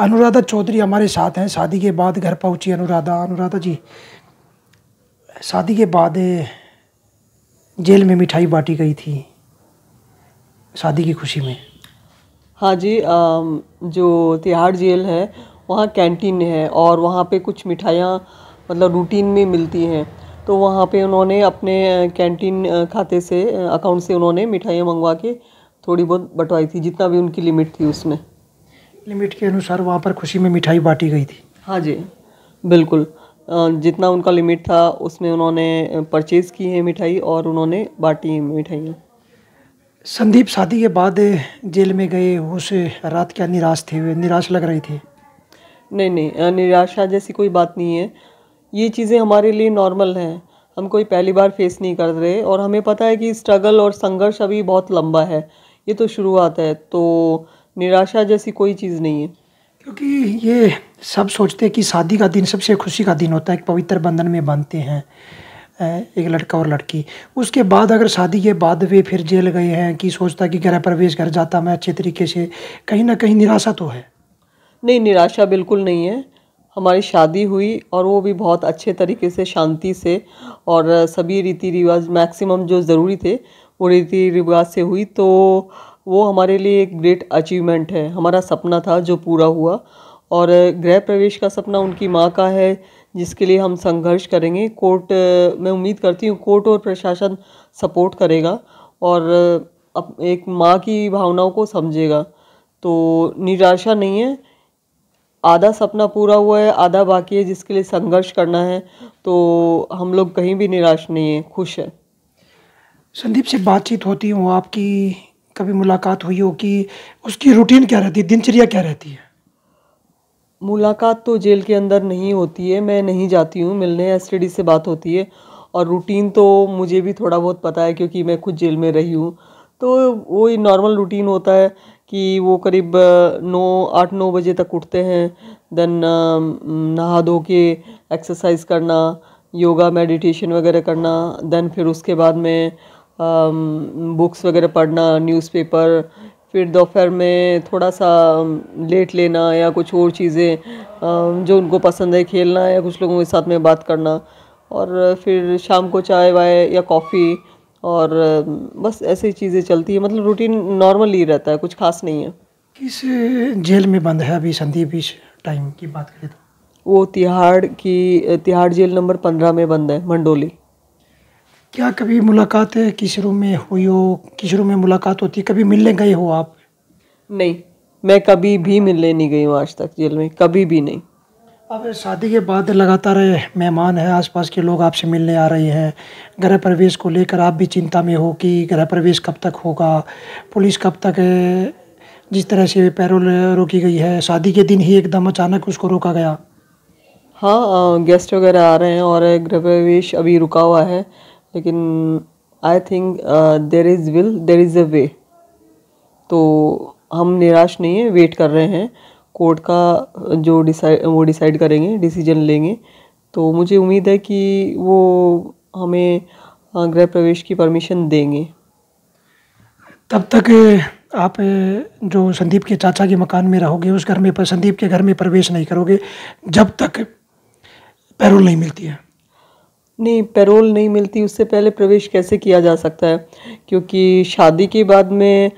अनुराधा चौधरी हमारे साथ हैं शादी के बाद घर पहुंची अनुराधा अनुराधा जी शादी के बाद जेल में मिठाई बांटी गई थी शादी की खुशी में हाँ जी जो तिहाड़ जेल है वहाँ कैंटीन है और वहाँ पे कुछ मिठाइयाँ मतलब रूटीन में मिलती हैं तो वहाँ पे उन्होंने अपने कैंटीन खाते से अकाउंट से उन्होंने मिठाइयाँ मंगवा के थोड़ी बहुत बटवाई थी जितना भी उनकी लिमिट थी उसमें लिमिट के अनुसार वहाँ पर खुशी में मिठाई बांटी गई थी हाँ जी बिल्कुल जितना उनका लिमिट था उसमें उन्होंने परचेज़ की है मिठाई और उन्होंने बांटी मिठाइयाँ संदीप शादी के बाद जेल में गए उस रात क्या निराश थे वे निराश लग रही थी नहीं नहीं निराशा जैसी कोई बात नहीं है ये चीज़ें हमारे लिए नॉर्मल हैं हम कोई पहली बार फेस नहीं कर रहे और हमें पता है कि स्ट्रगल और संघर्ष अभी बहुत लंबा है ये तो शुरुआत है तो निराशा जैसी कोई चीज़ नहीं है क्योंकि ये सब सोचते हैं कि शादी का दिन सबसे खुशी का दिन होता है एक पवित्र बंधन में बांधते हैं एक लड़का और लड़की उसके बाद अगर शादी के बाद वे फिर जेल गए हैं कि सोचता कि गृह प्रवेश कर जाता मैं अच्छे तरीके से कहीं ना कहीं निराशा तो है नहीं निराशा बिल्कुल नहीं है हमारी शादी हुई और वो भी बहुत अच्छे तरीके से शांति से और सभी रीति रिवाज मैक्सिमम जो ज़रूरी थे वो रीति रिवाज से हुई तो वो हमारे लिए एक ग्रेट अचीवमेंट है हमारा सपना था जो पूरा हुआ और गृह प्रवेश का सपना उनकी माँ का है जिसके लिए हम संघर्ष करेंगे कोर्ट मैं उम्मीद करती हूँ कोर्ट और प्रशासन सपोर्ट करेगा और अप, एक माँ की भावनाओं को समझेगा तो निराशा नहीं है आधा सपना पूरा हुआ है आधा बाकी है जिसके लिए संघर्ष करना है तो हम लोग कहीं भी निराश नहीं है खुश है संदीप से बातचीत होती हूँ आपकी कभी मुलाकात हुई हो कि उसकी रूटीन क्या रहती है दिनचर्या क्या रहती है मुलाकात तो जेल के अंदर नहीं होती है मैं नहीं जाती हूँ मिलने या स्टडी से बात होती है और रूटीन तो मुझे भी थोड़ा बहुत पता है क्योंकि मैं खुद जेल में रही हूँ तो वो नॉर्मल रूटीन होता है कि वो करीब नौ आठ नौ बजे तक उठते हैं देन नहा धो के एक्सरसाइज करना योगा मेडिटेशन वगैरह करना देन फिर उसके बाद में बुक्स वगैरह पढ़ना न्यूज़पेपर फिर दोपहर में थोड़ा सा लेट लेना या कुछ और चीज़ें जो उनको पसंद है खेलना या कुछ लोगों के साथ में बात करना और फिर शाम को चाय वाय या कॉफ़ी और बस ऐसी चीज़ें चलती है मतलब रूटीन नॉर्मल ही रहता है कुछ खास नहीं है किस जेल में बंद है अभी संदीप इस टाइम की बात करें तो वो तिहाड़ की तिहाड़ जेल नंबर पंद्रह में बंद है मंडोली क्या कभी मुलाकात किस रूम में हुई हो किस रूम में मुलाकात होती कभी मिलने गए हो आप नहीं मैं कभी भी मिलने नहीं गई हूँ आज तक जेल में कभी भी नहीं अब शादी के बाद लगातार मेहमान हैं आसपास के लोग आपसे मिलने आ रहे हैं गृह प्रवेश को लेकर आप भी चिंता में हो कि गृह प्रवेश कब तक होगा पुलिस कब तक है जिस तरह से पैरोल रोकी गई है शादी के दिन ही एकदम अचानक उसको रोका गया हाँ गेस्ट वगैरह आ रहे हैं और गृह प्रवेश अभी रुका हुआ है लेकिन I think there is will there is a way तो हम निराश नहीं है वेट कर रहे हैं कोर्ट का uh, जो डिसाइड वो डिसाइड करेंगे डिसीजन लेंगे तो मुझे उम्मीद है कि वो हमें uh, गृह प्रवेश की परमिशन देंगे तब तक uh, आप जो संदीप के चाचा के मकान में रहोगे उस घर में पर संदीप के घर में प्रवेश नहीं करोगे जब तक पैरोल नहीं मिलती है नहीं पैरोल नहीं मिलती उससे पहले प्रवेश कैसे किया जा सकता है क्योंकि शादी के बाद में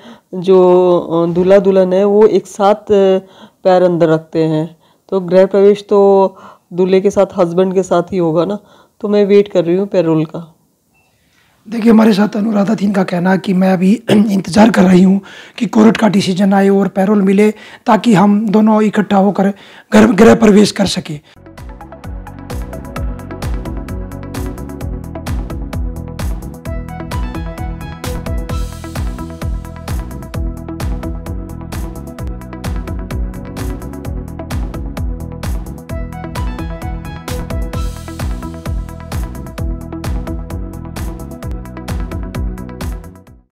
जो दूल्हा दुल्हन है वो एक साथ पैर अंदर रखते हैं तो गृह प्रवेश तो दूल्हे के साथ हस्बैंड के साथ ही होगा ना तो मैं वेट कर रही हूँ पैरोल का देखिए हमारे साथ अनुराधा थी इनका कहना कि मैं अभी इंतज़ार कर रही हूँ कि कोर्ट का डिसीजन आए और पैरोल मिले ताकि हम दोनों इकट्ठा होकर घर गृह प्रवेश कर सकें